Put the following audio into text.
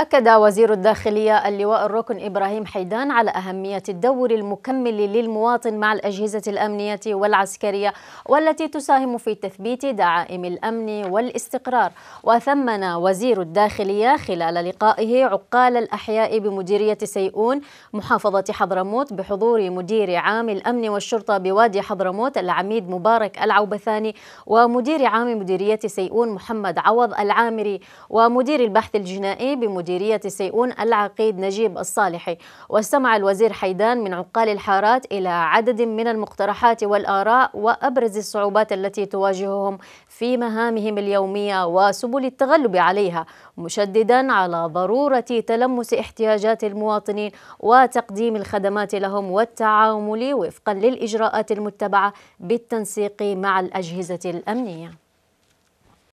أكد وزير الداخلية اللواء الركن إبراهيم حيدان على أهمية الدور المكمل للمواطن مع الأجهزة الأمنية والعسكرية والتي تساهم في تثبيت دعائم الأمن والاستقرار وثمن وزير الداخلية خلال لقائه عقال الأحياء بمديرية سيئون محافظة حضرموت بحضور مدير عام الأمن والشرطة بوادي حضرموت العميد مبارك العوبثاني ومدير عام مديرية سيئون محمد عوض العامري ومدير البحث الجنائي بمدير مديرية سيئون العقيد نجيب الصالحي واستمع الوزير حيدان من عقال الحارات إلى عدد من المقترحات والآراء وأبرز الصعوبات التي تواجههم في مهامهم اليومية وسبل التغلب عليها مشددا على ضرورة تلمس احتياجات المواطنين وتقديم الخدمات لهم والتعامل وفقا للإجراءات المتبعة بالتنسيق مع الأجهزة الأمنية